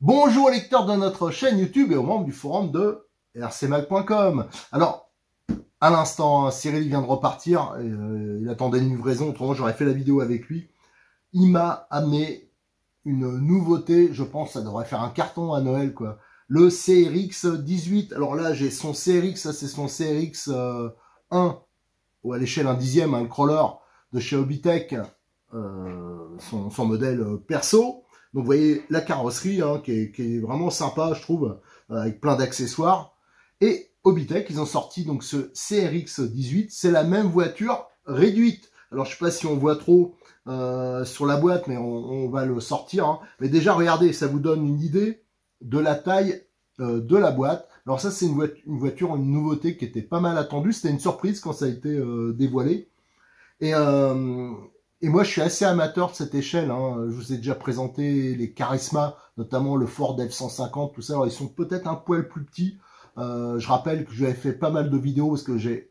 Bonjour aux lecteurs de notre chaîne YouTube et aux membres du forum de rcmac.com. Alors, à l'instant, Cyril vient de repartir. Euh, il attendait une livraison, autrement j'aurais fait la vidéo avec lui. Il m'a amené une nouveauté. Je pense ça devrait faire un carton à Noël, quoi. Le CRX 18. Alors là, j'ai son CRX. Ça, c'est son CRX 1. Euh, ou à l'échelle un dixième, un hein, le crawler de chez Obitech. Euh, son, modèle perso. Donc vous voyez la carrosserie hein, qui, est, qui, est, vraiment sympa, je trouve, avec plein d'accessoires. Et Obitech, ils ont sorti donc ce CRX18. C'est la même voiture réduite. Alors je sais pas si on voit trop euh, sur la boîte, mais on, va le sortir. Hein. Mais déjà, regardez, ça vous donne une idée de la taille euh, de la boîte. Alors ça, c'est une, voiture, une nouveauté qui était pas mal attendue. C'était une surprise quand ça a été euh, dévoilé. Et, moi, je suis assez amateur de cette échelle. Hein. Je vous ai déjà présenté les Charisma, notamment le Ford F150, tout ça. Alors, ils sont peut-être un poil plus petits. Euh, je rappelle que j'avais fait pas mal de vidéos parce que j'ai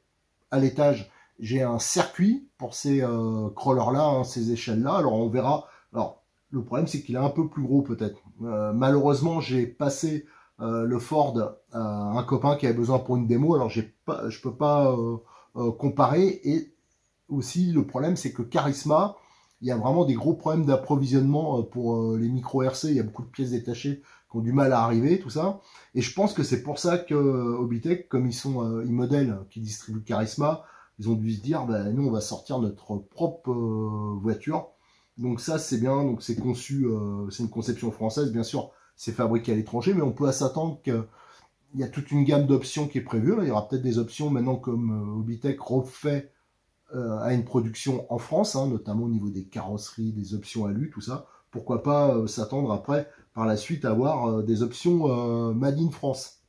à l'étage, j'ai un circuit pour ces euh, crawlers-là, hein, ces échelles-là. Alors on verra. Alors le problème c'est qu'il est un peu plus gros peut-être. Euh, malheureusement, j'ai passé le Ford à un copain qui avait besoin pour une démo. Alors j'ai pas, je peux pas comparer. Et aussi le problème c'est que Charisma, il y a vraiment des gros problèmes d'approvisionnement pour les micro RC. Il y a beaucoup de pièces détachées ont du mal à arriver, tout ça. Et je pense que c'est pour ça que euh, Obitech, comme ils sont, euh, ils modèlent, qui distribuent Charisma, ils ont dû se dire, bah, nous, on va sortir notre propre euh, voiture. Donc ça, c'est bien. Donc c'est conçu, c'est une conception française, bien sûr. C'est fabriqué à l'étranger, mais on peut s'attendre que il y a toute une gamme d'options qui est prévue. Il y aura peut-être des options maintenant comme Obitech refait à une production en France, hein, notamment au niveau des carrosseries, des options à lui tout ça. Pourquoi pas s'attendre après par la suite avoir euh, des options euh, Made in France.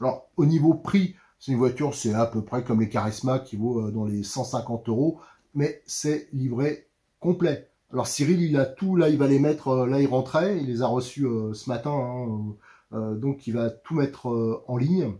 Alors au niveau prix, c'est une voiture, c'est à peu près comme les Charisma qui vaut euh, dans les 150 euros, mais c'est livré complet. Alors Cyril, il a tout, là il va les mettre, là il rentrait, il les a reçus ce matin, hein, donc il va tout mettre en ligne.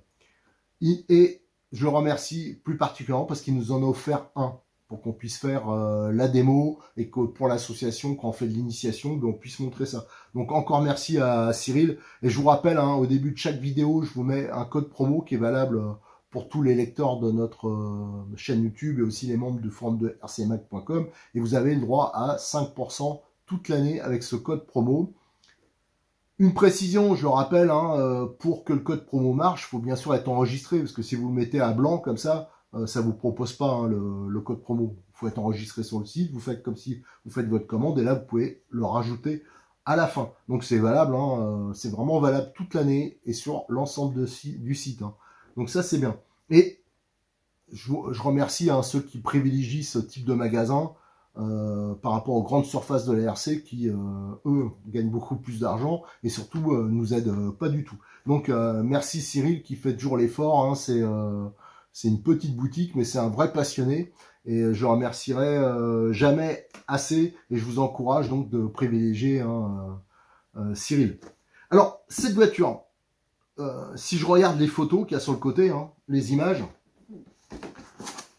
et je le remercie plus particulièrement parce qu'il nous en a offert un pour qu'on puisse faire euh, la démo et que pour l'association, quand on fait de l'initiation, ben, on puisse montrer ça. Donc encore merci à Cyril. Et je vous rappelle, hein, au début de chaque vidéo, je vous mets un code promo qui est valable euh, pour tous les lecteurs de notre euh, chaîne YouTube et aussi les membres du forum de rcmac.com. Et vous avez le droit à 5% toute l'année avec ce code promo. Une précision, je le rappelle, hein, pour que le code promo marche, il faut bien sûr être enregistré, parce que si vous le mettez à blanc comme ça, euh, ça vous propose pas hein, le, code promo. Il faut être enregistré sur le site, vous faites comme si vous faites votre commande et là vous pouvez le rajouter à la fin. Donc c'est valable, hein, euh, c'est vraiment valable toute l'année et sur l'ensemble du site. Hein. Donc ça c'est bien. Et je, remercie ceux qui privilégient ce type de magasin euh, par rapport aux grandes surfaces de l'ARC qui, eux, gagnent beaucoup plus d'argent et surtout nous aident pas du tout. Donc merci Cyril qui fait toujours l'effort. c'est c'est une petite boutique, mais c'est un vrai passionné. Et euh, je remercierai euh, jamais assez. Et je vous encourage donc de privilégier hein, euh, Cyril. Alors, cette voiture, si je regarde les photos qu'il y a sur le côté, hein, les images,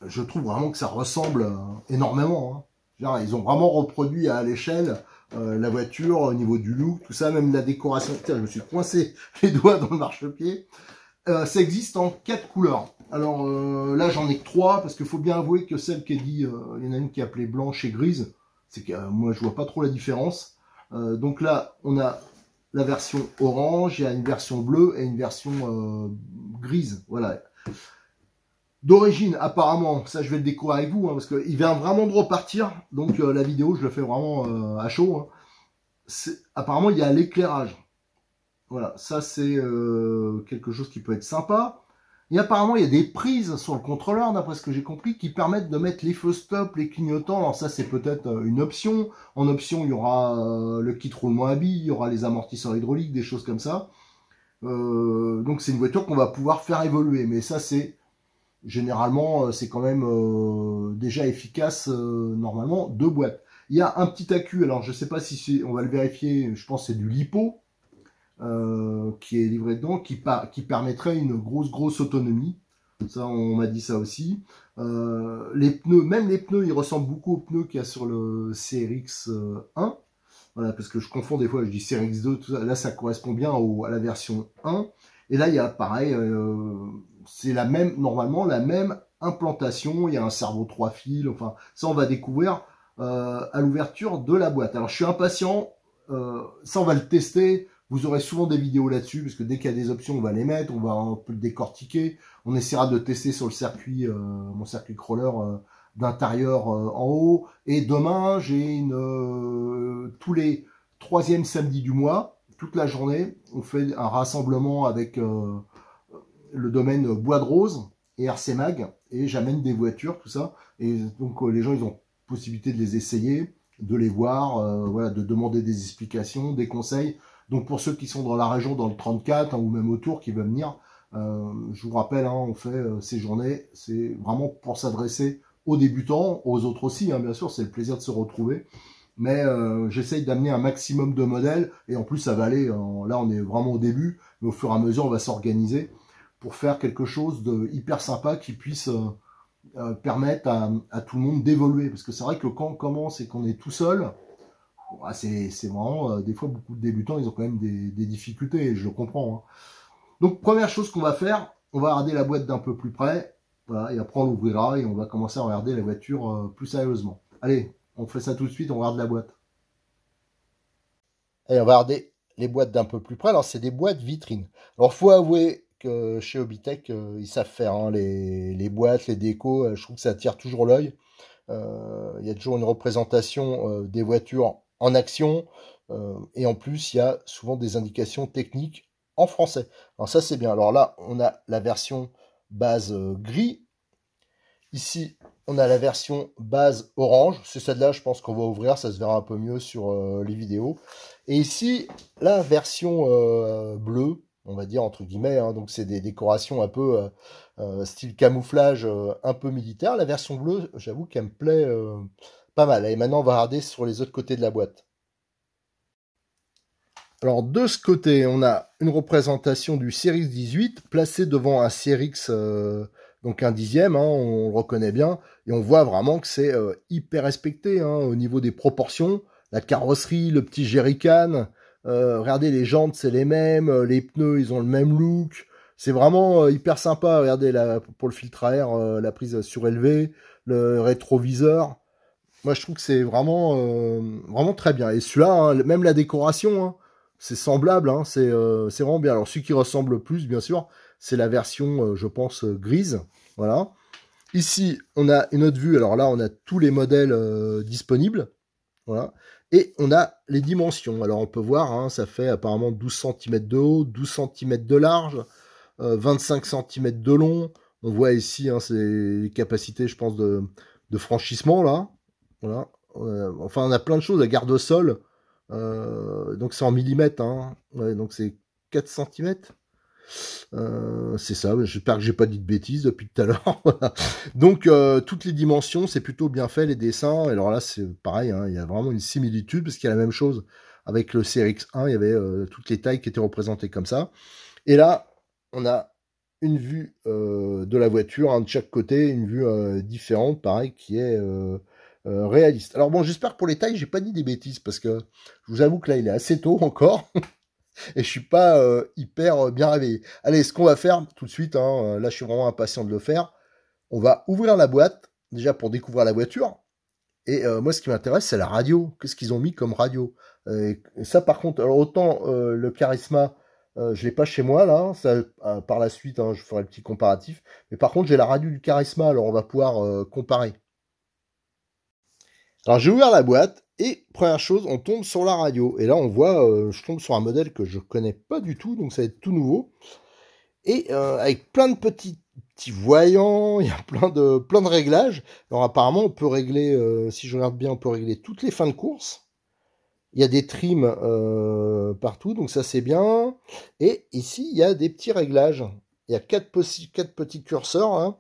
je trouve vraiment que ça ressemble énormément. Hein. Ils ont vraiment reproduit à l'échelle la voiture au niveau du look, tout ça, même la décoration. je me suis coincé les doigts dans le marchepied. Euh, ça existe en quatre couleurs. Alors euh, là, j'en ai que trois, parce qu'il faut bien avouer que celle qui est dit, euh, il y en a une qui est appelée blanche et grise, c'est que euh, moi, je vois pas trop la différence. donc là, on a la version orange, il y a une version bleue et une version grise, voilà. D'origine, apparemment, ça je vais le découvrir avec vous, hein, parce qu'il vient vraiment de repartir, donc la vidéo, je le fais vraiment à chaud. Hein. Apparemment, il y a l'éclairage. Voilà, ça c'est quelque chose qui peut être sympa. Et apparemment, il y a des prises sur le contrôleur, d'après ce que j'ai compris, qui permettent de mettre les feux stop, les clignotants. Alors ça, c'est peut-être euh, une option. En option, il y aura euh, le kit roulement à billes, il y aura les amortisseurs hydrauliques, des choses comme ça. Euh, donc c'est une voiture qu'on va pouvoir faire évoluer. Mais ça, c'est généralement, c'est quand même déjà efficace normalement deux boîtes. Il y a un petit accu. Alors je ne sais pas si on va le vérifier. Je pense que c'est du lipo. Euh, qui est livré dedans, qui, qui permettrait une grosse, grosse autonomie. Ça, on m'a dit ça aussi. Euh, les pneus, même les pneus, ils ressemblent beaucoup aux pneus qu'il y a sur le CRX1. Euh, voilà, parce que je confonds des fois, je dis CRX2, tout ça. Là, ça correspond bien au, à la version 1. Et là, il y a pareil, euh, c'est la même, normalement, la même implantation. Il y a un cerveau trois fils. Enfin, ça, on va découvrir euh, à l'ouverture de la boîte. Alors, je suis impatient. Euh, ça, on va le tester vous aurez souvent des vidéos là-dessus, parce que dès qu'il y a des options, on va les mettre, on va un peu décortiquer. On essaiera de tester sur le circuit, euh, mon circuit crawler euh, d'intérieur euh, en haut. Et demain, j'ai une tous les troisième samedi du mois, toute la journée, on fait un rassemblement avec le domaine Bois de Rose et RC Mag, et j'amène des voitures, tout ça. Et donc les gens, ils ont possibilité de les essayer, de les voir, voilà, de demander des explications, des conseils. Donc pour ceux qui sont dans la région, dans le 34 hein, ou même autour, qui veulent venir, euh, je vous rappelle, hein, on fait euh, ces journées, c'est vraiment pour s'adresser aux débutants, aux autres aussi, hein, bien sûr, c'est le plaisir de se retrouver. Mais euh, j'essaye d'amener un maximum de modèles, et en plus ça va aller, là on est vraiment au début, mais au fur et à mesure on va s'organiser pour faire quelque chose de hyper sympa qui puisse permettre à, tout le monde d'évoluer. Parce que c'est vrai que quand on commence et qu'on est tout seul, ah, c'est vraiment, euh, des fois, beaucoup de débutants, ils ont quand même des, difficultés, je comprends. Hein. Donc, première chose qu'on va faire, on va regarder la boîte d'un peu plus près, voilà, et après on l'ouvrira et on va commencer à regarder la voiture euh, plus sérieusement. Allez, on fait ça tout de suite, on regarde la boîte. Allez, on va regarder les boîtes d'un peu plus près. Alors, c'est des boîtes vitrines. Alors, faut avouer que chez Obitech, euh, ils savent faire hein, les, boîtes, les décos. je trouve que ça attire toujours l'œil. Il y a toujours une représentation des voitures en action. Euh, et en plus, il y a souvent des indications techniques en français. Alors ça, c'est bien. Alors là, on a la version base euh, gris. Ici, on a la version base orange. C'est celle-là, je pense qu'on va ouvrir. Ça se verra un peu mieux sur euh, les vidéos. Et ici, la version bleue, on va dire entre guillemets. Hein. donc c'est des décorations un peu style camouflage, un peu militaire. La version bleue, j'avoue qu'elle me plaît et mal. Et maintenant, on va regarder sur les autres côtés de la boîte. Alors, de ce côté, on a une représentation du series 18 placé devant un Series, euh, donc un dixième, hein, on le reconnaît bien, et on voit vraiment que c'est euh, hyper respecté hein, au niveau des proportions. La carrosserie, le petit jerrycan, euh, regardez les jantes, c'est les mêmes, les pneus, ils ont le même look. C'est vraiment hyper sympa. Regardez la, pour le filtre à air, la prise surélevée, le rétroviseur. Moi, je trouve que c'est vraiment, euh, vraiment très bien. Et celui-là, hein, même la décoration, hein, c'est semblable, hein, euh, c'est vraiment bien. Alors, celui qui ressemble le plus, bien sûr, c'est la version, euh, je pense, grise. Voilà. Ici, on a une autre vue. Alors là, on a tous les modèles disponibles. Voilà. Et on a les dimensions. Alors, on peut voir, ça fait apparemment 12 cm de haut, 12 cm de large, 25 cm de long. On voit ici, c'est les capacités, je pense, de, de franchissement, là. Voilà. Euh, enfin, on a plein de choses. à garde au sol, euh, donc c'est en millimètres, hein. donc c'est 4 cm. Euh, c'est ça, j'espère que j'ai pas dit de bêtises depuis tout à l'heure. donc toutes les dimensions, c'est plutôt bien fait les dessins. Et alors là, c'est pareil, hein. il y a vraiment une similitude parce qu'il y a la même chose avec le CRX1, il y avait toutes les tailles qui étaient représentées comme ça. Et là, on a une vue de la voiture hein, de chaque côté, une vue différente, pareil, qui est euh, réaliste. Alors bon, j'espère pour les tailles, j'ai pas dit des bêtises parce que je vous avoue que là, il est assez tôt encore et je suis pas euh, hyper euh, bien réveillé. Allez, ce qu'on va faire tout de suite, hein, là, je suis vraiment impatient de le faire. On va ouvrir la boîte déjà pour découvrir la voiture. Et moi, ce qui m'intéresse, c'est la radio. Qu'est-ce qu'ils ont mis comme radio Ça, par contre, alors autant le charisma. je l'ai pas chez moi là, hein, par la suite hein, je ferai le petit comparatif. Mais par contre j'ai la radio du Charisma, alors on va pouvoir comparer. Alors j'ai ouvert la boîte et première chose, on tombe sur la radio. Et là, on voit, euh, je tombe sur un modèle que je connais pas du tout, donc ça va être tout nouveau. Et euh, avec plein de petits, petits voyants, il y a plein de, plein de réglages. Alors apparemment, on peut régler, euh, si je regarde bien, on peut régler toutes les fins de course. Il y a des trims partout, donc ça c'est bien. Et ici, il y a des petits réglages. Il y a quatre, quatre petits curseurs. Hein.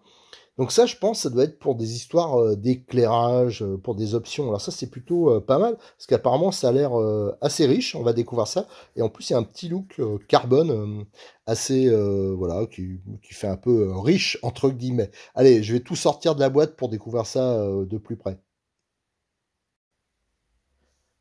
Donc ça, je pense, ça doit être pour des histoires euh, d'éclairage, euh, pour des options. Alors ça, c'est plutôt euh, pas mal, parce qu'apparemment, ça a l'air assez riche. On va découvrir ça. Et en plus, il y a un petit look carbone assez, voilà, qui, fait un peu riche, entre guillemets. Allez, je vais tout sortir de la boîte pour découvrir ça de plus près.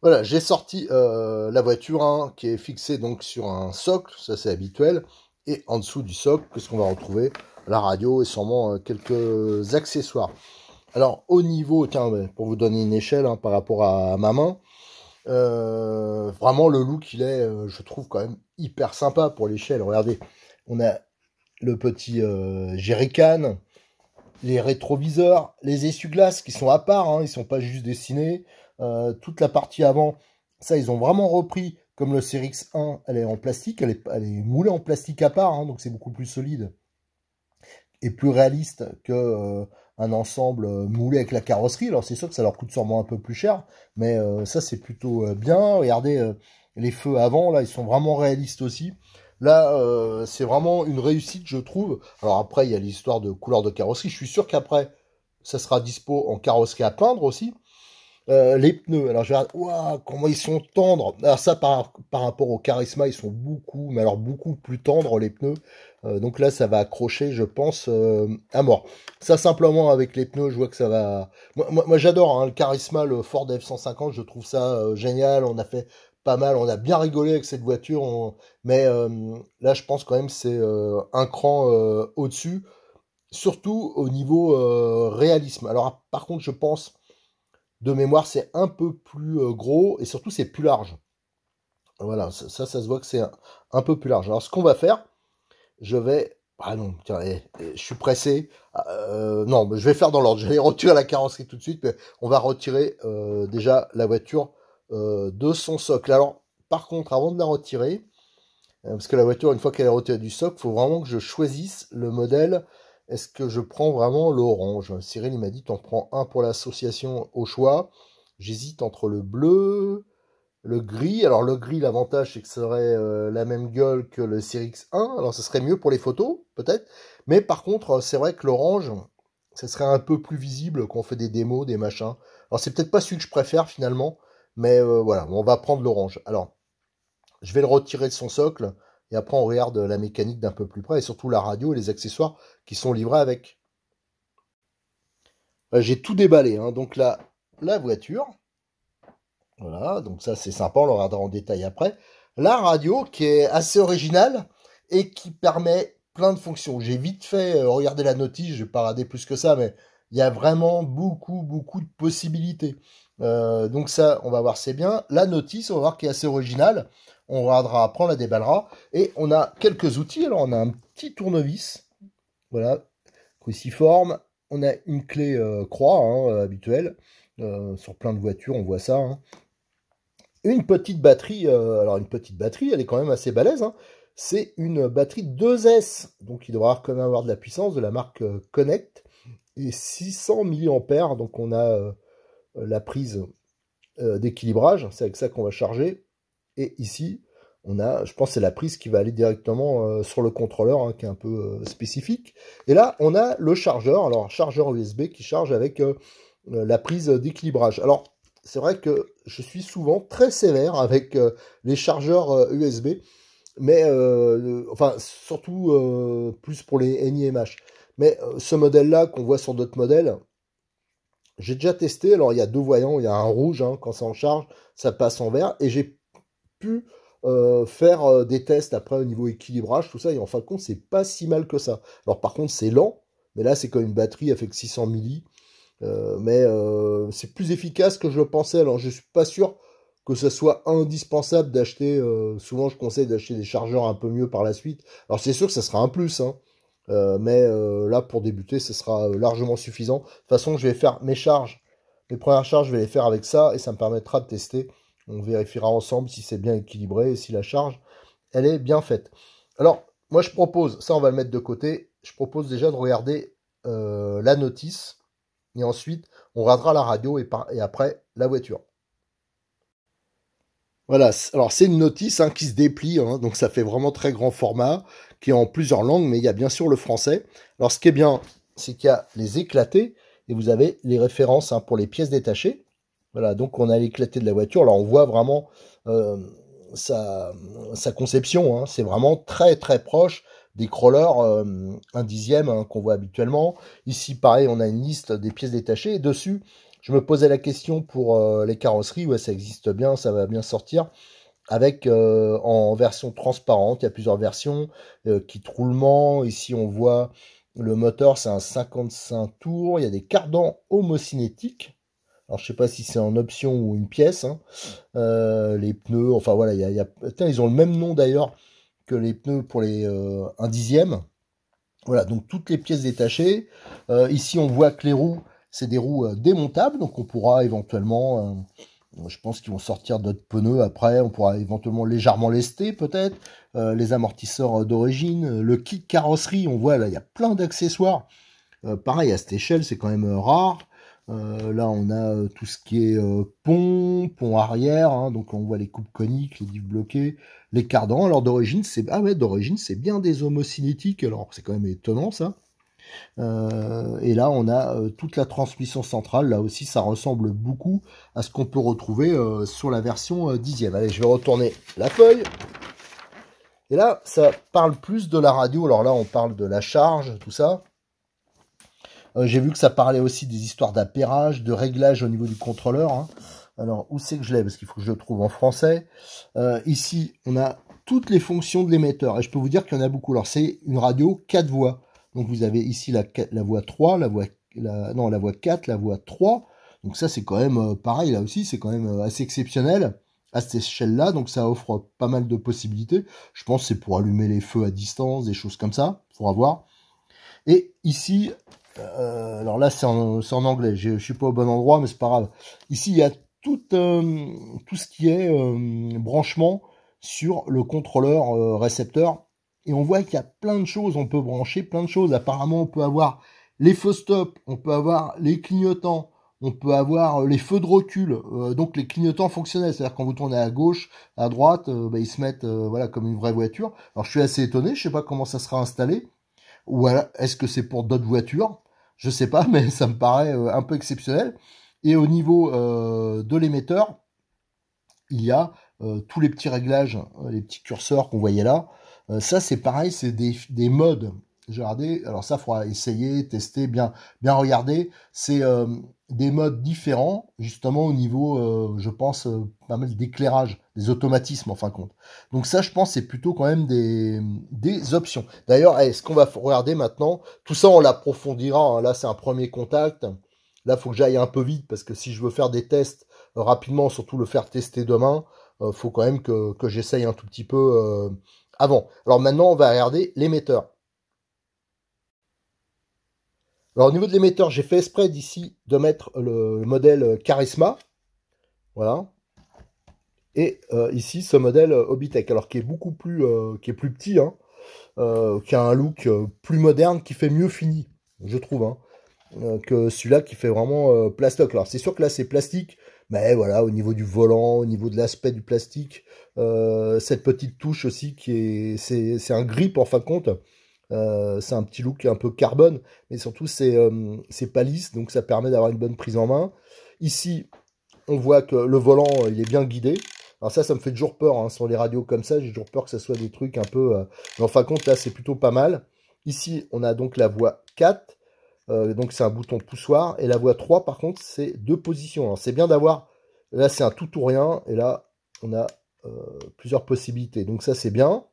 Voilà, j'ai sorti la voiture hein, qui est fixée donc sur un socle, ça c'est habituel. Et en dessous du socle, qu'est-ce qu'on va retrouver la radio et sûrement euh, quelques accessoires. Alors au niveau, tiens, pour vous donner une échelle hein, par rapport à ma main, euh, vraiment le look il est, euh, je trouve quand même hyper sympa pour l'échelle. Regardez, on a le petit euh, jerrycan, les rétroviseurs, les essuie-glaces qui sont à part, Ils hein, ils sont pas juste dessinés. toute la partie avant, ça ils ont vraiment repris. Comme le cx 1 elle est en plastique, elle est, moulée en plastique à part, hein, donc c'est beaucoup plus solide est plus réaliste que euh, un ensemble euh, moulé avec la carrosserie. Alors c'est sûr que ça leur coûte sûrement un peu plus cher, mais euh, ça c'est plutôt bien. Regardez les feux avant, là ils sont vraiment réalistes aussi. Là, c'est vraiment une réussite, je trouve. Alors après, il y a l'histoire de couleur de carrosserie. Je suis sûr qu'après, ça sera dispo en carrosserie à peindre aussi. Euh, les pneus, alors je regarde, comment ils sont tendres. Alors ça, par, rapport au charisma, ils sont beaucoup, mais alors beaucoup plus tendres, les pneus. Euh, donc là, ça va accrocher, je pense, euh, à mort. Ça, simplement, avec les pneus, je vois que ça va... Moi, j'adore hein, le charisma, le Ford F-150, je trouve ça génial. On a fait pas mal, on a bien rigolé avec cette voiture, mais là, je pense quand même c'est un cran au-dessus, surtout au niveau réalisme. Alors par contre, je pense de mémoire, c'est un peu plus euh, gros et surtout c'est plus large. Voilà, ça, ça, se voit que c'est un, peu plus large. Alors ce qu'on va faire, je vais... Ah non, tiens, eh, eh, je suis pressé. Ah, euh, non, mais je vais faire dans l'ordre. Je vais retirer la carrosserie tout de suite, mais on va retirer euh, déjà la voiture de son socle. Alors, par contre, avant de la retirer, parce que la voiture, une fois qu'elle est retirée du socle, il faut vraiment que je choisisse le modèle est-ce que je prends vraiment l'orange Cyril m'a dit, on prend un pour l'association au choix. J'hésite entre le bleu, le gris. Alors le gris, l'avantage, c'est que ce serait euh, la même gueule que le Cyrix 1. Alors ce serait mieux pour les photos, peut-être. Mais par contre, c'est vrai que l'orange, ce serait un peu plus visible quand on fait des démos, des machins. Alors c'est peut-être pas celui que je préfère finalement, mais euh, voilà, on va prendre l'orange. Alors, je vais le retirer de son socle et après on regarde la mécanique d'un peu plus près, et surtout la radio et les accessoires qui sont livrés avec. Euh, j'ai tout déballé, hein. donc là, la voiture, voilà, donc ça c'est sympa, on le regardera en détail après. La radio qui est assez originale et qui permet plein de fonctions. J'ai vite fait euh, regarder la notice, je vais pas regarder plus que ça, mais il y a vraiment beaucoup, beaucoup de possibilités. Euh, donc ça, on va voir, c'est bien. La notice, on va voir qui est assez originale on regardera après, on la déballera. Et on a quelques outils. Alors, on a un petit tournevis, voilà, cruciforme. On a une clé euh, croix hein, euh, habituelle. Euh, sur plein de voitures, on voit ça. Hein. Une petite batterie, alors une petite batterie, elle est quand même assez balèze. Hein. C'est une batterie 2S, donc il devra quand même avoir de la puissance de la marque Connect et 600 mAh. Donc on a la prise d'équilibrage, c'est avec ça qu'on va charger. Et ici, on a, je pense, c'est la prise qui va aller directement euh, sur le contrôleur, hein, qui est un peu euh, spécifique. Et là, on a le chargeur, alors chargeur USB qui charge avec euh, la prise d'équilibrage. Alors, c'est vrai que je suis souvent très sévère avec les chargeurs USB, mais enfin surtout plus pour les NIMH. Mais ce modèle-là qu'on voit sur d'autres modèles, j'ai déjà testé. Alors il y a deux voyants, il y a un rouge hein, quand ça en charge, ça passe en vert, et j'ai pu euh, faire euh, des tests après au niveau équilibrage, tout ça, et en fin de compte, c'est pas si mal que ça. Alors par contre, c'est lent, mais là, c'est quand une batterie avec 600 milli, euh, mais c'est plus efficace que je le pensais. Alors je suis pas sûr que ce soit indispensable d'acheter. souvent, je conseille d'acheter des chargeurs un peu mieux par la suite. Alors c'est sûr que ça sera un plus, hein, mais là, pour débuter, ce sera largement suffisant. De toute façon, je vais faire mes charges, les premières charges, je vais les faire avec ça, et ça me permettra de tester on vérifiera ensemble si c'est bien équilibré et si la charge, elle est bien faite. Alors, moi je propose, ça on va le mettre de côté, je propose déjà de regarder euh, la notice et ensuite on regardera la radio et, après la voiture. Voilà, alors c'est une notice hein, qui se déplie, hein, donc ça fait vraiment très grand format, qui est en plusieurs langues, mais il y a bien sûr le français. Alors ce qui est bien, c'est qu'il y a les éclatés et vous avez les références hein, pour les pièces détachées. Voilà, donc on a l'éclaté de la voiture. Là, on voit vraiment euh, sa, conception. Hein. C'est vraiment très très proche des crawlers 1 euh, un dixième hein, qu'on voit habituellement. Ici, pareil, on a une liste des pièces détachées. Et dessus, je me posais la question pour euh, les carrosseries. Ouais, ça existe bien, ça va bien sortir. Avec en version transparente, il y a plusieurs versions. qui roulement, ici on voit le moteur, c'est un 55 tours. Il y a des cardans homocinétiques alors je sais pas si c'est en option ou une pièce. Hein. Euh, les pneus, enfin voilà, y ils ont le même nom d'ailleurs que les pneus pour les euh, un dixième. Voilà, donc toutes les pièces détachées. Euh, ici on voit que les roues, c'est des roues démontables, donc on pourra éventuellement, je pense qu'ils vont sortir d'autres pneus après, on pourra éventuellement légèrement lester peut-être, les amortisseurs d'origine, le kit carrosserie, on voit là il y a plein d'accessoires. pareil à cette échelle c'est quand même rare. Euh, là, on a euh, tout ce qui est euh, pont, pont arrière, hein. donc on voit les coupes coniques, les diffs bloqués, les cardans. Alors d'origine, c'est ah bien des homocinétiques. Alors c'est quand même étonnant ça. et là, on a toute la transmission centrale. Là aussi, ça ressemble beaucoup à ce qu'on peut retrouver sur la version dixième. Allez, je vais retourner la feuille. Et là, ça parle plus de la radio. Alors là, on parle de la charge, tout ça. Euh, j'ai vu que ça parlait aussi des histoires d'appairage, de réglage au niveau du contrôleur. Hein. Alors, où c'est que je l'ai Parce qu'il faut que je le trouve en français. Euh, ici, on a toutes les fonctions de l'émetteur. Et je peux vous dire qu'il y en a beaucoup. Alors, c'est une radio 4 voix. Donc, vous avez ici la, la voix 3, la voix, non, la voix 4, la voix 3. Donc, ça, c'est quand même euh, pareil. Là aussi, c'est quand même assez exceptionnel à cette échelle-là, donc ça offre pas mal de possibilités. Je pense que c'est pour allumer les feux à distance, des choses comme ça, Il faudra voir. Et ici, euh, alors là, c'est en, en, anglais. Je, ne suis pas au bon endroit, mais c'est pas grave. Ici, il y a tout, euh, tout ce qui est euh, branchement sur le contrôleur récepteur. Et on voit qu'il y a plein de choses. On peut brancher plein de choses. Apparemment, on peut avoir les feux stop, on peut avoir les clignotants, on peut avoir les feux de recul, donc les clignotants fonctionnels, c'est-à-dire quand vous tournez à gauche, à droite, bah, ils se mettent voilà comme une vraie voiture. Alors je suis assez étonné, je sais pas comment ça sera installé, ou est-ce que c'est pour d'autres voitures je sais pas, mais ça me paraît euh, un peu exceptionnel. Et au niveau euh, de l'émetteur, il y a euh, tous les petits réglages, les petits curseurs qu'on voyait là. ça, c'est pareil, c'est des, modes j'ai regardé, alors ça, il faudra essayer, tester, bien, bien regarder. C'est euh, des modes différents, justement au niveau, euh, je pense, euh, pas mal d'éclairage, des automatismes en fin de compte. Donc ça, je pense, c'est plutôt quand même des, des options. D'ailleurs, eh, ce qu'on va regarder maintenant Tout ça, on l'approfondira. Hein. Là, c'est un premier contact. Là, faut que j'aille un peu vite parce que si je veux faire des tests euh, rapidement, surtout le faire tester demain, faut quand même que, que j'essaye un tout petit peu avant. Alors maintenant, on va regarder l'émetteur. Alors au niveau de l'émetteur, j'ai fait exprès d'ici de mettre le modèle euh, Charisma. Voilà. Et euh, ici ce modèle euh, Obitech, alors qui est beaucoup plus, qui est plus petit, hein, qui a un look plus moderne, qui fait mieux fini, je trouve, hein, que celui-là qui fait vraiment plastoc. Alors c'est sûr que là c'est plastique, mais voilà, au niveau du volant, au niveau de l'aspect du plastique, cette petite touche aussi qui est, c'est, un grip en fin de compte euh, c'est un petit look un peu carbone, mais surtout c'est euh, pas lisse, donc ça permet d'avoir une bonne prise en main. Ici, on voit que le volant, euh, il est bien guidé. Alors ça, ça me fait toujours peur hein, sur les radios comme ça, j'ai toujours peur que ça soit des trucs un peu... Euh, mais en fin de compte, là, c'est plutôt pas mal. Ici, on a donc la voie 4, donc c'est un bouton poussoir, et la voie 3, par contre, c'est deux positions. C'est bien d'avoir... Là, c'est un tout ou rien, et là, on a plusieurs possibilités. Donc ça, c'est bien.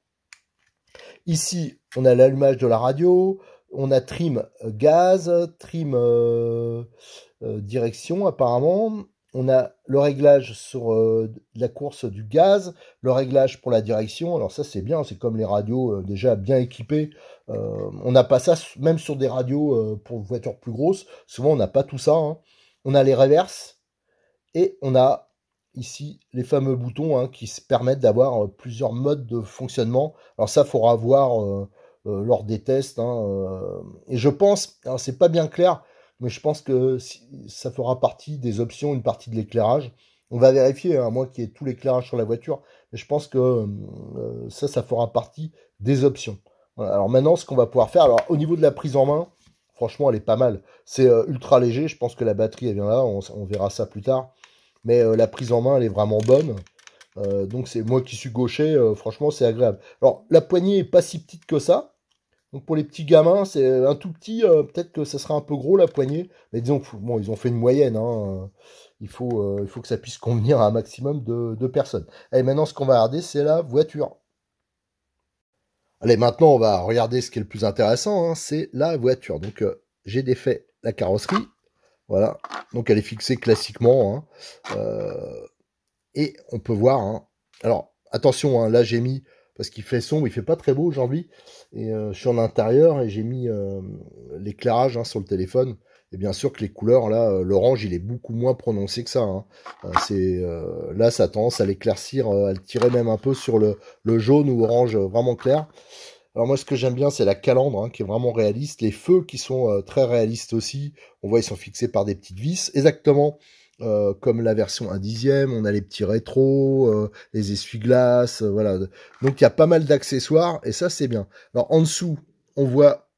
Ici, on a l'allumage de la radio, on a trim euh, gaz, trim euh, euh, direction apparemment. On a le réglage sur la course du gaz, le réglage pour la direction. Alors ça c'est bien, c'est comme les radios déjà bien équipées. on n'a pas ça même sur des radios pour voitures plus grosses. Souvent on n'a pas tout ça. Hein. On a les reverses et on a ici les fameux boutons hein, qui se permettent d'avoir euh, plusieurs modes de fonctionnement. Alors ça, faudra voir euh, euh, lors des tests. Hein, et je pense, alors c'est pas bien clair, mais je pense que ça fera partie des options, une partie de l'éclairage. On va vérifier, à hein, moins qu'il y ait tout l'éclairage sur la voiture, mais je pense que ça, ça fera partie des options. alors maintenant, ce qu'on va pouvoir faire, alors au niveau de la prise en main, franchement, elle est pas mal. C'est ultra léger, je pense que la batterie, elle vient là, on verra ça plus tard mais euh, la prise en main, elle est vraiment bonne. Euh, donc c'est moi qui suis gaucher, euh, franchement c'est agréable. Alors la poignée est pas si petite que ça, donc pour les petits gamins, c'est un tout petit, peut-être que ça sera un peu gros la poignée, mais disons bon, ils ont fait une moyenne. Hein. il, faut, il faut que ça puisse convenir à un maximum de, personnes. et maintenant ce qu'on va regarder, c'est la voiture. Allez, maintenant on va regarder ce qui est le plus intéressant, hein. c'est la voiture. Donc j'ai défait la carrosserie voilà. Donc elle est fixée classiquement. Hein. Euh, et on peut voir. Hein. Alors attention, hein, là j'ai mis parce qu'il fait sombre, il fait pas très beau aujourd'hui. Et euh, sur l'intérieur, et j'ai mis euh, l'éclairage sur le téléphone. Et bien sûr que les couleurs, là, l'orange, il est beaucoup moins prononcé que ça. là, ça a tendance à l'éclaircir, à le tirer même un peu sur le jaune ou orange vraiment clair. Alors moi, ce que j'aime bien, c'est la calandre hein, qui est vraiment réaliste. Les feux qui sont euh, très réalistes aussi. On voit, ils sont fixés par des petites vis, exactement euh, comme la version 1 dixième. On a les petits rétros, euh, les essuie-glaces, voilà. Donc il y a pas mal d'accessoires et ça c'est bien. Alors en dessous, on voit,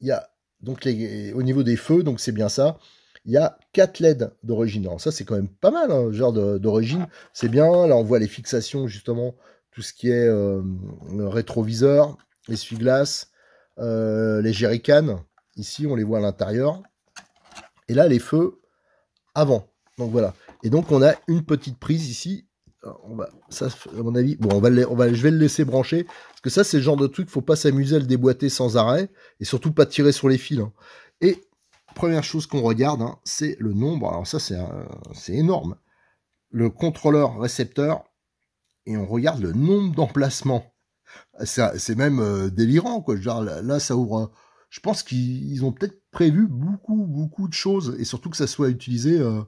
il y a donc les, au niveau des feux, donc c'est bien ça il y a 4 LED d'origine. Alors ça, c'est quand même pas mal, hein, genre d'origine. C'est bien. Là, on voit les fixations, justement, tout ce qui est rétroviseur. Les glace euh, les jerrycans. Ici, on les voit à l'intérieur. Et là, les feux avant. Donc voilà. Et donc, on a une petite prise ici. ça, à mon avis, bon, on va, je vais le laisser brancher. Parce que ça, c'est le genre de truc, faut pas s'amuser à le déboîter sans arrêt. Et surtout pas tirer sur les fils. Hein. Et première chose qu'on regarde, hein, c'est le nombre. Alors ça, c'est énorme. Le contrôleur récepteur. Et on regarde le nombre d'emplacements c'est même euh, délirant, quoi. Genre, là, ça ouvre. Je pense qu'ils ont peut-être prévu beaucoup, beaucoup de choses, et surtout que ça soit utilisé euh,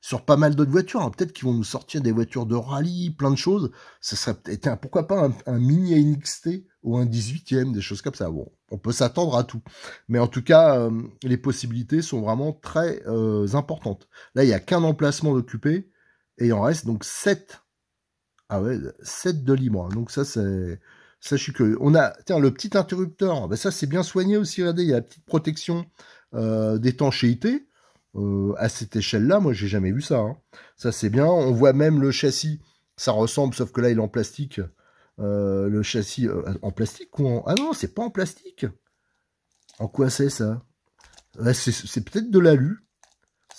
sur pas mal d'autres voitures. Peut-être qu'ils vont nous sortir des voitures de rallye, plein de choses. Ça serait peut-être, pourquoi pas un, mini NXT ou un 18e, des choses comme ça. Bon, on peut s'attendre à tout. Mais en tout cas, euh, les possibilités sont vraiment très importantes. Là, il y a qu'un emplacement d'occupé, et il en reste donc 7. Ah ouais, 7 de libre. Donc ça, c'est Sachez que on a le petit interrupteur, ben ça c'est bien soigné aussi, regardez, il y a la petite protection euh, d'étanchéité. Euh, à cette échelle-là, moi j'ai jamais vu ça. Hein. Ça c'est bien. On voit même le châssis, ça ressemble, sauf que là il est en plastique. Euh, le châssis en plastique ou en... Ah non, c'est pas en plastique. En quoi c'est ça C'est peut-être de l'alu.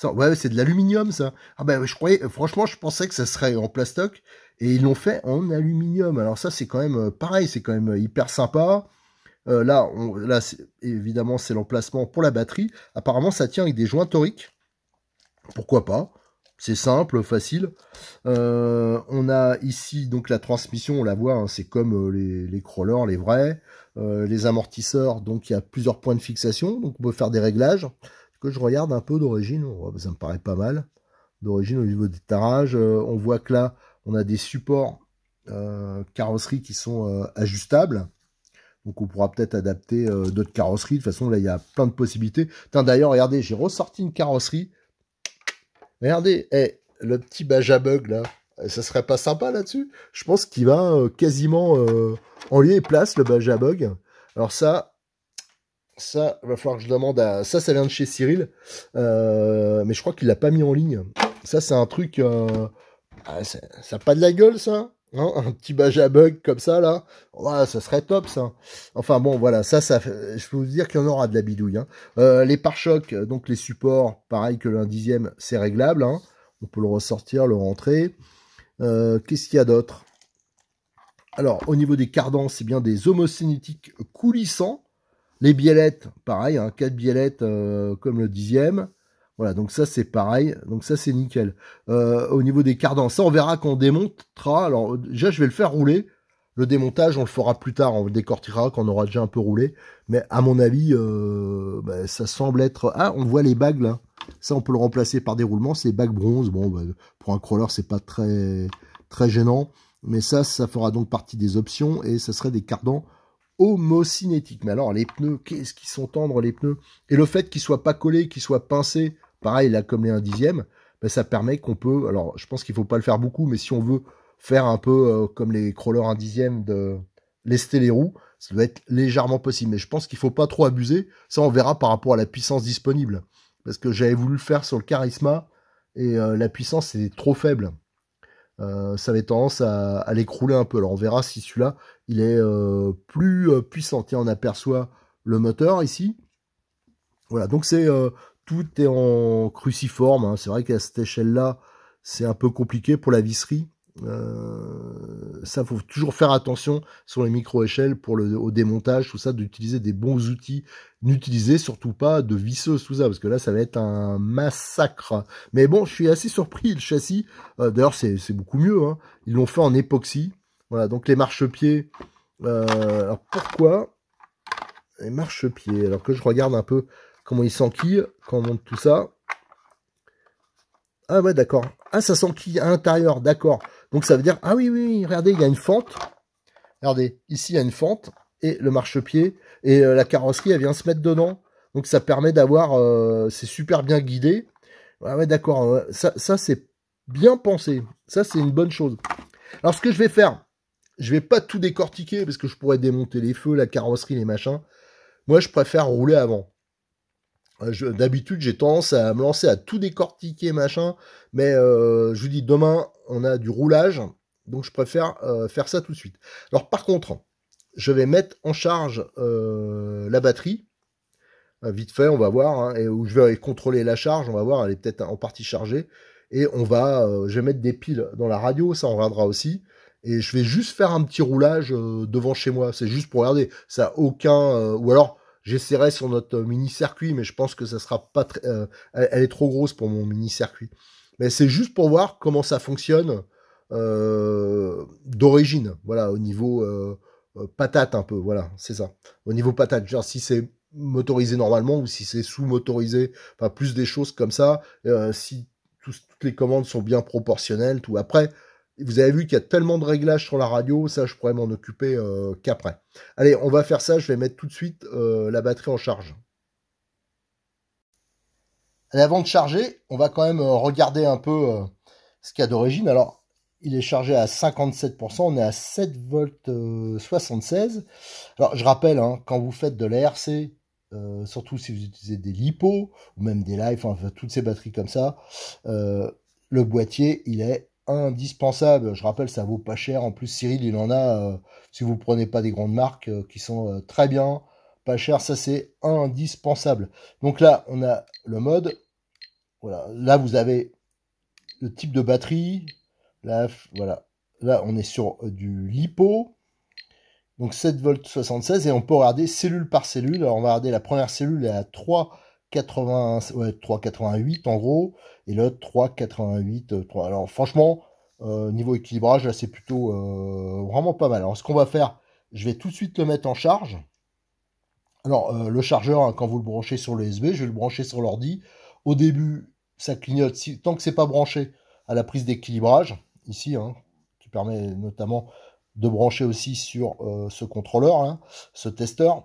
Ouais, c'est de l'aluminium ça. Ah ben je croyais, franchement, je pensais que ça serait en plastoc et ils l'ont fait en aluminium. Alors ça, c'est quand même euh, pareil, c'est quand même euh, hyper sympa. Euh, là, on, là évidemment, c'est l'emplacement pour la batterie. Apparemment, ça tient avec des joints toriques. Pourquoi pas C'est simple, facile. on a ici donc la transmission, on la voit, hein, c'est comme les, crawlers, les vrais. les amortisseurs, donc il y a plusieurs points de fixation, donc on peut faire des réglages. Que je regarde un peu d'origine, oh, ça me paraît pas mal. D'origine au niveau des tarages, on voit que là, on a des supports euh, carrosserie qui sont euh, ajustables. Donc on pourra peut-être adapter euh, d'autres carrosseries. De toute façon, là, il y a plein de possibilités. D'ailleurs, regardez, j'ai ressorti une carrosserie. Regardez, hey, eh, le petit Baja Bug, là. Eh, ça serait pas sympa là-dessus Je pense qu'il va quasiment en place, le Baja Bug. Alors ça, ça, va falloir que je demande à... Ça, ça vient de chez Cyril. mais je crois qu'il l'a pas mis en ligne. Ça, c'est un truc ah, ça n'a pas de la gueule, ça hein Un petit badge à bug comme ça, là Ça serait top, ça. Enfin, bon, voilà, ça, ça je peux vous dire qu'il y en aura de la bidouille. Hein. Euh, les pare-chocs, euh, donc les supports, pareil que l'un dixième, c'est réglable. Hein. On peut le ressortir, le rentrer. Euh, qu'est-ce qu'il y a d'autre alors, au niveau des cardans, c'est bien des homocinétiques coulissants. Les biellettes, pareil, un 4 biellettes comme le dixième. Voilà, donc ça c'est pareil, donc ça c'est nickel. Euh, au niveau des cardans, ça on verra qu'on démontera. Alors déjà je vais le faire rouler. Le démontage on le fera plus tard, on le décortira quand on aura déjà un peu roulé. Mais à mon avis, euh, bah, ça semble être. Ah, on voit les bagues là. Ça on peut le remplacer par des roulements, c'est bagues bronze. Bon, bah, pour un crawler c'est pas très très gênant. Mais ça, ça fera donc partie des options et ça serait des cardans homocinétiques. Mais alors les pneus, qu'est-ce qu'ils sont tendres les pneus Et le fait qu'ils soient pas collés, qu'ils soient pincés pareil là comme les 1 dixième, ben, ça permet qu'on peut, alors je pense qu'il faut pas le faire beaucoup, mais si on veut faire un peu euh, comme les crawlers 1 dixième de lester les roues, ça doit être légèrement possible. Mais je pense qu'il faut pas trop abuser, ça on verra par rapport à la puissance disponible. Parce que j'avais voulu le faire sur le charisma, et euh, la puissance est trop faible. Euh, ça avait tendance à, l'écrouler un peu. Alors on verra si celui-là, il est plus puissant. Tiens, on aperçoit le moteur ici. Voilà, donc c'est tout est en cruciforme. Hein. C'est vrai qu'à cette échelle-là, c'est un peu compliqué pour la visserie. Euh, ça, faut toujours faire attention sur les micro-échelles pour le au démontage, tout ça, d'utiliser des bons outils. N'utilisez surtout pas de visseuse, tout ça, parce que là, ça va être un massacre. Mais bon, je suis assez surpris. Le châssis, euh, d'ailleurs, c'est beaucoup mieux. Hein. Ils l'ont fait en époxy. Voilà, donc les marchepieds. Euh, alors pourquoi les marchepieds Alors que je regarde un peu comment il s'enquille quand on monte tout ça. Ah ouais, d'accord. Ah, ça s'enquille à l'intérieur, d'accord. Donc ça veut dire, ah oui, oui, regardez, il y a une fente. Regardez, ici, il y a une fente et le marchepied et euh, la carrosserie, elle vient se mettre dedans. Donc ça permet d'avoir, euh, c'est super bien guidé. Ah ouais, d'accord. Ça, ça c'est bien pensé. Ça, c'est une bonne chose. Alors, ce que je vais faire, je vais pas tout décortiquer parce que je pourrais démonter les feux, la carrosserie, les machins. Moi, je préfère rouler avant. D'habitude, j'ai tendance à me lancer à tout décortiquer, machin. Mais euh, je vous dis, demain, on a du roulage. Donc, je préfère euh, faire ça tout de suite. Alors, par contre, je vais mettre en charge euh, la batterie. Vite fait, on va voir. Hein, et où je vais aller contrôler la charge. On va voir, elle est peut-être en partie chargée. Et on va, je vais mettre des piles dans la radio. Ça, on regardera aussi et je vais juste faire un petit roulage devant chez moi. C'est juste pour regarder. Ça n'a aucun. ou alors, J'essaierai sur notre euh, mini-circuit, mais je pense que ça sera pas très. Euh, elle, est trop grosse pour mon mini-circuit. Mais c'est juste pour voir comment ça fonctionne euh, d'origine. Voilà, au niveau patate un peu. Voilà, c'est ça. Au niveau patate, genre si c'est motorisé normalement ou si c'est sous-motorisé, enfin plus des choses comme ça. si toutes les commandes sont bien proportionnelles, tout après. Vous avez vu qu'il y a tellement de réglages sur la radio, ça je pourrais m'en occuper euh, qu'après. Allez, on va faire ça, je vais mettre tout de suite euh, la batterie en charge. avant de charger, on va quand même euh, regarder un peu ce qu'il y a d'origine. Alors, il est chargé à 57%, on est à 7 volts 76. Alors, je rappelle, hein, quand vous faites de l'ARC, surtout si vous utilisez des LiPo, ou même des LiFe, enfin, toutes ces batteries comme ça, le boîtier il est indispensable. Je rappelle, ça vaut pas cher. En plus, Cyril, il en a, euh, si vous prenez pas des grandes marques, euh, qui sont euh, très bien, pas cher. Ça, c'est indispensable. Donc là, on a le mode. Voilà. Là, vous avez le type de batterie. Là, voilà. Là, on est sur du lipo. Donc 7 volts 76 et on peut regarder cellule par cellule. Alors, on va regarder la première cellule à 3 3,88 en gros, et l'autre 3,88. Euh, Alors franchement, euh, niveau équilibrage, là c'est plutôt euh, vraiment pas mal. Alors ce qu'on va faire, je vais tout de suite le mettre en charge. Alors le chargeur, hein, quand vous le branchez sur le USB, je vais le brancher sur l'ordi. Au début, ça clignote si, tant que c'est pas branché à la prise d'équilibrage, ici, hein, qui permet notamment de brancher aussi sur ce contrôleur, hein, ce testeur,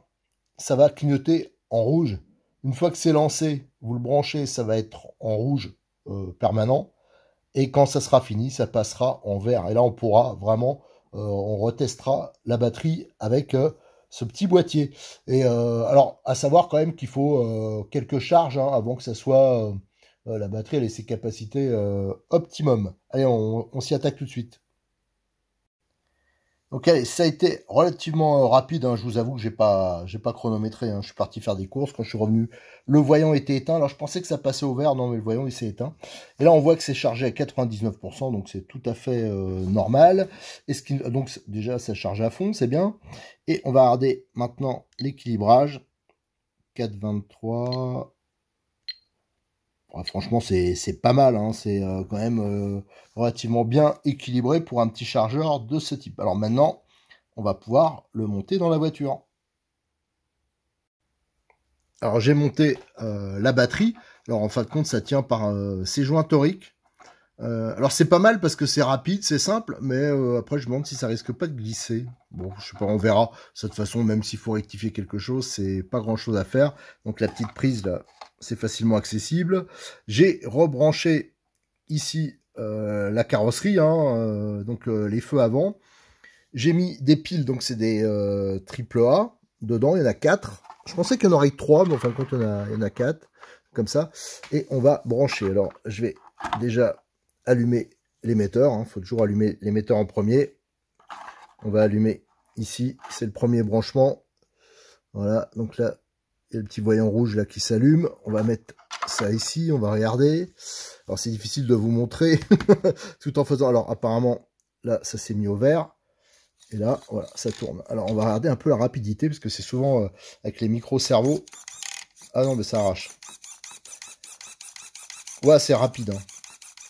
ça va clignoter en rouge. Une fois que c'est lancé, vous le branchez, ça va être en rouge euh, permanent. Et quand ça sera fini, ça passera en vert. Et là, on pourra vraiment, euh, on retestera la batterie avec euh, ce petit boîtier. Et alors, à savoir quand même qu'il faut quelques charges hein, avant que ça soit la batterie ait ses capacités optimum. Allez, on s'y attaque tout de suite. Ok, ça a été relativement euh, rapide. Hein. je vous avoue que j'ai pas, j'ai pas chronométré. Hein. je suis parti faire des courses. Quand je suis revenu, le voyant était éteint. Alors je pensais que ça passait au vert, non mais le voyant il s'est éteint. Et là on voit que c'est chargé à 99%, donc c'est tout à fait euh, normal. Et ce donc déjà ça charge à fond, c'est bien. Et on va regarder maintenant l'équilibrage. 4,23, franchement, c'est pas mal. Hein. C'est euh, quand même euh, relativement bien équilibré pour un petit chargeur de ce type. Alors maintenant, on va pouvoir le monter dans la voiture. Alors j'ai monté euh, la batterie. Alors en fin de compte, ça tient par ses joints toriques. Euh, alors c'est pas mal parce que c'est rapide, c'est simple, mais euh, après je me demande si ça risque pas de glisser. Bon, je sais pas, on verra. de toute façon, même s'il faut rectifier quelque chose, c'est pas grand chose à faire. Donc la petite prise là, c'est facilement accessible. J'ai rebranché ici euh, la carrosserie, hein, euh, donc les feux avant. J'ai mis des piles, donc c'est des triple A dedans. Il y en a quatre. Je pensais qu'il y en aurait trois, mais en fin de compte, il y en a, il y en a quatre comme ça. Et on va brancher. Alors je vais déjà allumer l'émetteur. Il hein. faut toujours allumer l'émetteur en premier. On va allumer ici, c'est le premier branchement. Voilà, donc là, il y a le petit voyant rouge là qui s'allume. On va mettre ça ici, on va regarder. Alors c'est difficile de vous montrer tout en faisant. Alors apparemment, là, ça s'est mis au vert. Et là, voilà, ça tourne. Alors on va regarder un peu la rapidité, parce que c'est souvent euh, avec les micro-cerveaux. Ah non, mais ça arrache. Ouais, c'est rapide. Hein.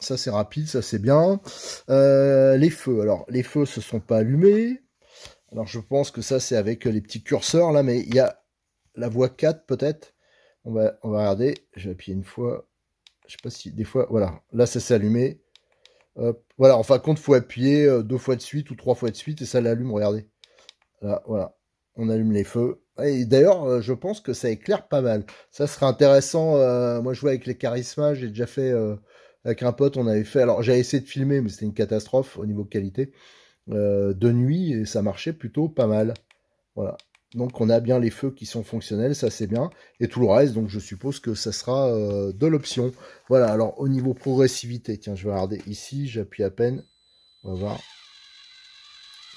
Ça c'est rapide, ça c'est bien. Euh, les feux, alors les feux se sont pas allumés. Alors je pense que ça c'est avec les petits curseurs là, mais il y a la voie 4 peut-être. On va, on va regarder. J'ai appuyé une fois. Je sais pas si des fois. Voilà, là ça s'est allumé. Voilà, enfin fin de compte, faut appuyer euh, deux fois de suite ou trois fois de suite et ça l'allume. Regardez. Là, voilà. On allume les feux. Et d'ailleurs, euh, je pense que ça éclaire pas mal. Ça serait intéressant. moi, je vois avec les charismas, j'ai déjà fait avec un pote, on avait fait. Alors j'ai essayé de filmer, mais c'était une catastrophe au niveau qualité. Euh, de nuit et ça marchait plutôt pas mal. Voilà. Donc on a bien les feux qui sont fonctionnels, ça c'est bien. Et tout le reste, donc je suppose que ça sera euh, de l'option. Voilà, alors au niveau progressivité, tiens, je vais regarder ici, j'appuie à peine. On va voir.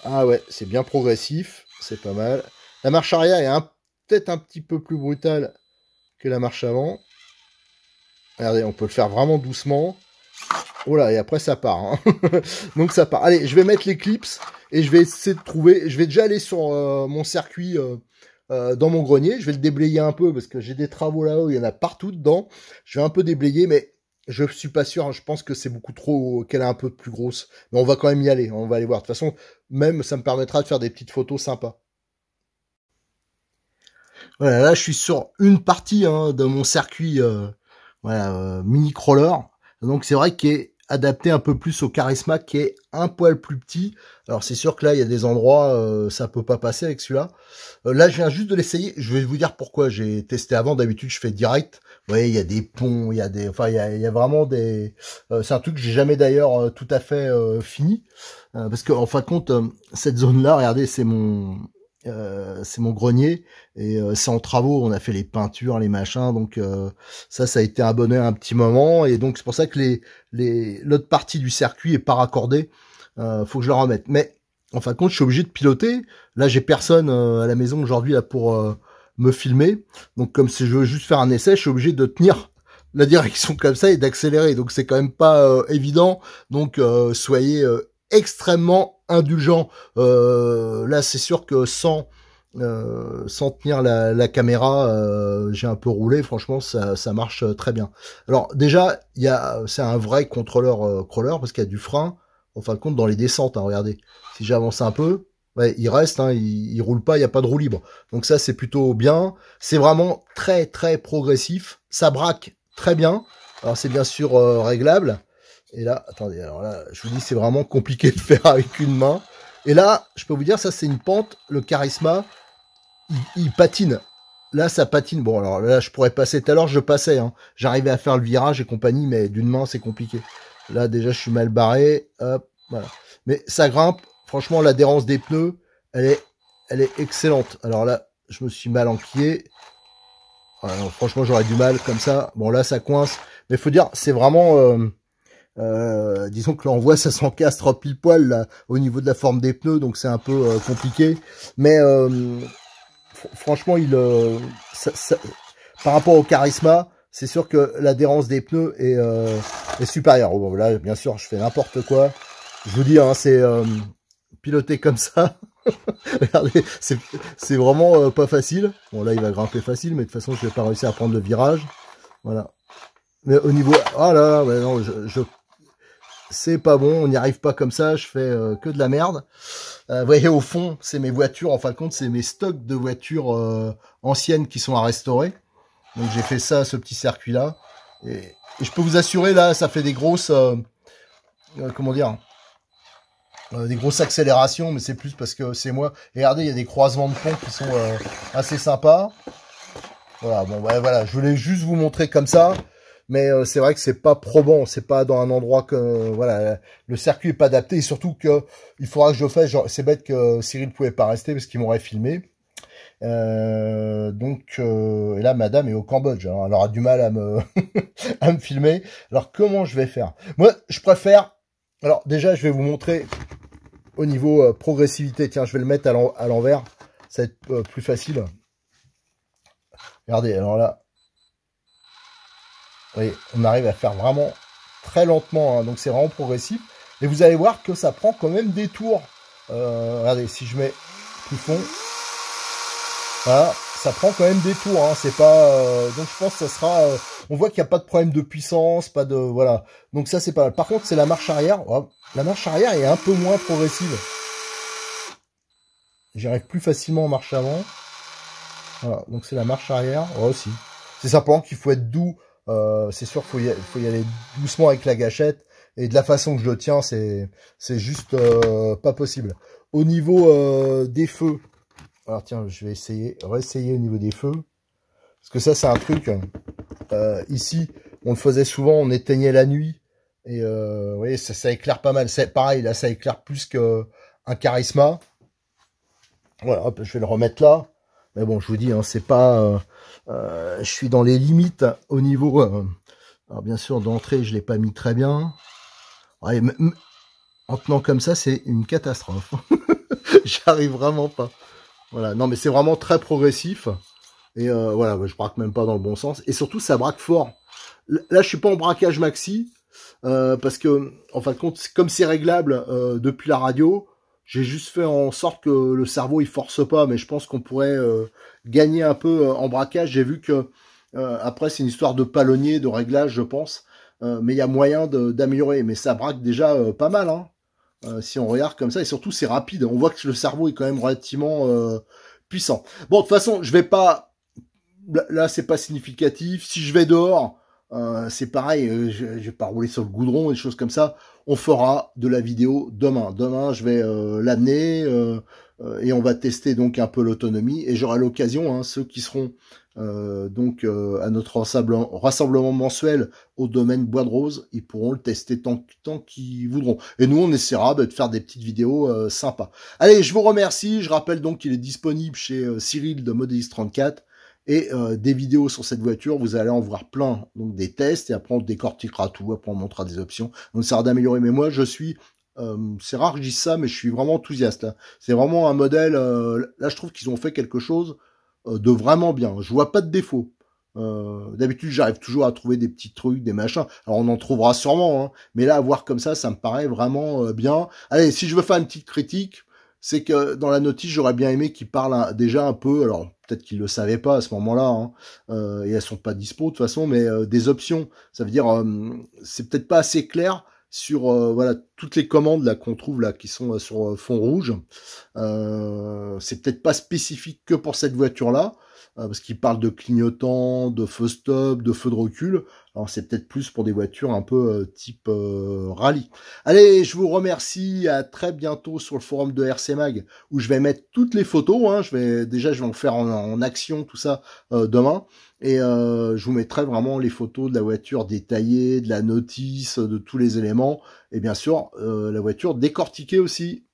Ah ouais, c'est bien progressif, c'est pas mal. La marche arrière est peut-être un petit peu plus brutale que la marche avant. Regardez, on peut le faire vraiment doucement. Oh là, et après ça part. Hein. Donc ça part. Allez, je vais mettre l'éclipse et je vais essayer de trouver. Je vais déjà aller sur euh, mon circuit euh, euh, dans mon grenier. Je vais le déblayer un peu parce que j'ai des travaux là-haut. Il y en a partout dedans. Je vais un peu déblayer, mais je suis pas sûr. Hein. Je pense que c'est beaucoup trop. Qu'elle est un peu plus grosse. Mais on va quand même y aller. On va aller voir. De toute façon, même ça me permettra de faire des petites photos sympas. Voilà, là je suis sur une partie hein, de mon circuit voilà, euh, mini crawler. Donc c'est vrai qu'il est adapté un peu plus au charisma qui est un poil plus petit. Alors c'est sûr que là il y a des endroits euh, ça peut pas passer avec celui-là. Euh, là je viens juste de l'essayer. Je vais vous dire pourquoi j'ai testé avant. D'habitude je fais direct. Vous voyez il y a des ponts, il y a des, enfin il y a, vraiment des. Euh, c'est un truc que j'ai jamais d'ailleurs tout à fait fini parce que en fin de compte cette zone là regardez c'est mon euh, c'est mon grenier et euh, c'est en travaux. On a fait les peintures, les machins. Donc euh, ça, ça a été abonné bonheur un petit moment. Et donc c'est pour ça que les les l'autre partie du circuit est pas raccordée. faut que je la remette. Mais en fin de compte, je suis obligé de piloter. Là, j'ai personne à la maison aujourd'hui là pour me filmer. Donc comme si je veux juste faire un essai, je suis obligé de tenir la direction comme ça et d'accélérer. Donc c'est quand même pas évident. Donc soyez extrêmement indulgent. Euh, là, c'est sûr que sans euh, sans tenir la, la caméra, euh, j'ai un peu roulé. Franchement, ça, ça marche très bien. Alors déjà, il y a, c'est un vrai contrôleur crawler parce qu'il y a du frein. En fin de compte, dans les descentes, hein, regardez. Si j'avance un peu, il reste, hein, il, roule pas, il y a pas de roue libre. Donc ça, c'est plutôt bien. C'est vraiment très très progressif. Ça braque très bien. Alors c'est bien sûr réglable. Et là, attendez, alors là, je vous dis, c'est vraiment compliqué de faire avec une main. Et là, je peux vous dire, ça c'est une pente, le charisma, il, patine. Là, ça patine. Bon, alors là, je pourrais passer. Tout à l'heure, je passais. Hein. J'arrivais à faire le virage et compagnie, mais d'une main, c'est compliqué. Là, déjà, je suis mal barré. Hop, voilà. Mais ça grimpe. Franchement, l'adhérence des pneus, elle est, elle est excellente. Alors là, je me suis mal enquillé. Ah franchement, j'aurais du mal comme ça. Bon, là, ça coince. Mais faut dire, c'est vraiment... Euh, euh, disons que là voit ça s'encastre pile poil là, au niveau de la forme des pneus, donc c'est un peu euh, compliqué. Mais euh, franchement, il, par rapport au charisme c'est sûr que l'adhérence des pneus est, est supérieure. Bon, là, bien sûr, je fais n'importe quoi. Je vous dis, hein, c'est piloté comme ça. c'est vraiment pas facile. Bon, là, il va grimper facile, mais de toute façon, je vais pas réussir à prendre le virage. Voilà. Mais au niveau... Ah non, je, c'est pas bon, on n'y arrive pas comme ça, je fais euh, que de la merde. Euh, vous voyez, au fond, c'est mes voitures, en fin de compte, c'est mes stocks de voitures euh, anciennes qui sont à restaurer. Donc j'ai fait ça, ce petit circuit-là. Et, je peux vous assurer, là, ça fait des grosses... comment dire des grosses accélérations, mais c'est plus parce que c'est moi. Et regardez, il y a des croisements de ponts qui sont assez sympas. Voilà, bon, voilà, je voulais juste vous montrer comme ça mais euh, c'est vrai que c'est pas probant, c'est pas dans un endroit que voilà, le circuit est pas adapté et surtout que il faudra que je fasse genre c'est bête que Cyril ne pouvait pas rester parce qu'il m'aurait filmé. Euh, donc euh, et là madame est au Cambodge, alors elle aura du mal à me à me filmer. Alors comment je vais faire Moi, je préfère alors déjà, je vais vous montrer au niveau progressivité, tiens, je vais le mettre à l'envers, ça va être plus facile. Regardez, alors là, on arrive à faire vraiment très lentement, hein. donc c'est vraiment progressif. Et vous allez voir que ça prend quand même des tours. Euh, regardez, si je mets plus fond, voilà, ça prend quand même des tours. Hein. c'est pas euh, donc je pense que ça sera. Euh, on voit qu'il n'y a pas de problème de puissance, pas de voilà. Donc ça c'est pas mal. Par contre c'est la marche arrière. Oh, la marche arrière est un peu moins progressive. J'arrive plus facilement en marche avant. Voilà, donc c'est la marche arrière. aussi. Oh, c'est simplement qu'il faut être doux euh, c'est sûr, qu'il faut y aller doucement avec la gâchette. Et de la façon que je le tiens, c'est c'est juste euh, pas possible. Au niveau euh, des feux, alors tiens, je vais essayer, réessayer au niveau des feux, parce que ça, c'est un truc. ici, on le faisait souvent, on éteignait la nuit, et vous voyez, ça, éclaire pas mal. C'est pareil, là, ça éclaire plus que un charisma. Voilà, hop, je vais le remettre là. Mais bon, je vous dis, hein, c'est pas, euh, je suis dans les limites au niveau... Euh, alors bien sûr, d'entrée, je l'ai pas mis très bien. en tenant comme ça, c'est une catastrophe. J'arrive vraiment pas. Voilà, non mais c'est vraiment très progressif. Et euh, voilà, je braque même pas dans le bon sens. Et surtout, ça braque fort. Là, je suis pas en braquage maxi. parce que, en fin de compte, comme c'est réglable depuis la radio, j'ai juste fait en sorte que le cerveau il force pas, mais je pense qu'on pourrait euh, gagner un peu euh, en braquage. J'ai vu que euh, après c'est une histoire de palonnier, de réglage, je pense. mais il y a moyen d'améliorer. Mais ça braque déjà pas mal, hein. si on regarde comme ça. Et surtout c'est rapide. On voit que le cerveau est quand même relativement puissant. Bon, de toute façon, je vais pas. Là, c'est pas significatif. Si je vais dehors, euh, c'est pareil, euh, je, ne vais pas rouler sur le goudron et des choses comme ça. On fera de la vidéo demain. Demain, je vais euh, l'amener et on va tester donc un peu l'autonomie et j'aurai l'occasion, hein, ceux qui seront donc à notre rassemblement, mensuel au domaine Bois de Rose, ils pourront le tester tant, tant qu'ils voudront. Et nous, on essaiera de faire des petites vidéos sympas. Allez, je vous remercie. Je rappelle donc qu'il est disponible chez Cyril de Modéliste 34 et euh, des vidéos sur cette voiture, vous allez en voir plein, donc des tests, et après on décortiquera tout, après on montrera des options, on ça sert d'améliorer, mais moi je suis, euh, c'est rare que je dise ça, mais je suis vraiment enthousiaste, hein. c'est vraiment un modèle, euh, là je trouve qu'ils ont fait quelque chose de vraiment bien, je vois pas de défaut, euh, D'habitude, j'arrive toujours à trouver des petits trucs, des machins. Alors, on en trouvera sûrement, hein. mais là, à voir comme ça, ça me paraît vraiment bien. Allez, si je veux faire une petite critique, c'est que dans la notice, j'aurais bien aimé qu'il parle déjà un peu. Alors, peut-être qu'ils le savaient pas à ce moment-là, hein. euh, et elles sont pas dispo de toute façon, mais euh, des options. Ça veut dire, euh, c'est peut-être pas assez clair sur voilà toutes les commandes là qu'on trouve là qui sont sur fond rouge. c'est peut-être pas spécifique que pour cette voiture là. Euh, parce qu'il parle de clignotant, de feux stop, de feux de recul. Alors c'est peut-être plus pour des voitures un peu euh, type euh, rallye. Allez, je vous remercie. À très bientôt sur le forum de RC Mag où je vais mettre toutes les photos. Hein. Je vais déjà, je vais en faire en, action tout ça demain. Et je vous mettrai vraiment les photos de la voiture détaillée, de la notice, de tous les éléments. Et bien sûr, la voiture décortiquée aussi.